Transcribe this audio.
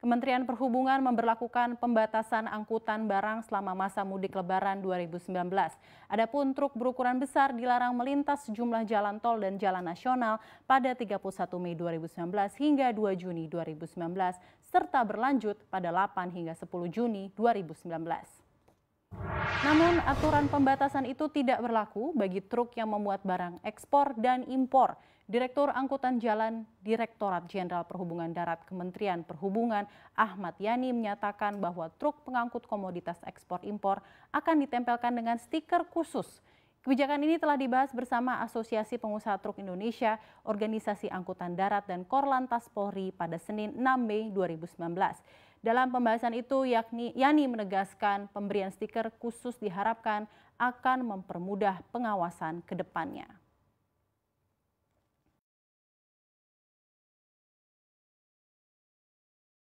Kementerian Perhubungan memberlakukan pembatasan angkutan barang selama masa mudik lebaran 2019. Adapun truk berukuran besar dilarang melintas sejumlah jalan tol dan jalan nasional pada 31 Mei 2019 hingga 2 Juni 2019 serta berlanjut pada 8 hingga 10 Juni 2019. Namun aturan pembatasan itu tidak berlaku bagi truk yang memuat barang ekspor dan impor Direktur Angkutan Jalan Direktorat Jenderal Perhubungan Darat Kementerian Perhubungan Ahmad Yani menyatakan bahwa truk pengangkut komoditas ekspor-impor akan ditempelkan dengan stiker khusus. Kebijakan ini telah dibahas bersama Asosiasi Pengusaha Truk Indonesia, Organisasi Angkutan Darat, dan Korlantas Polri pada Senin 6 Mei 2019. Dalam pembahasan itu, yakni Yani menegaskan pemberian stiker khusus diharapkan akan mempermudah pengawasan ke depannya.